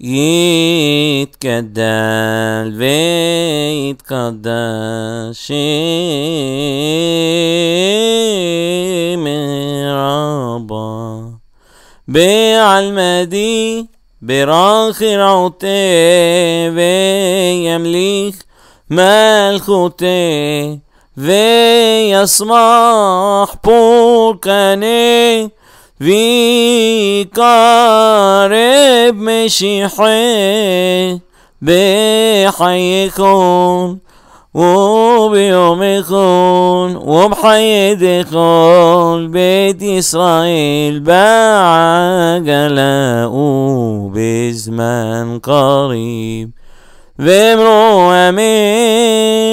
יתגדל ויתקדש מרבה בעלמדי ברח רעותי וימליך מלכותי וישמח פורקני ויקרב بمشيحي بحيكم وبيومكم وبحي دخول بيت إسرائيل بعجلة وبزمان قريب بمرو أمين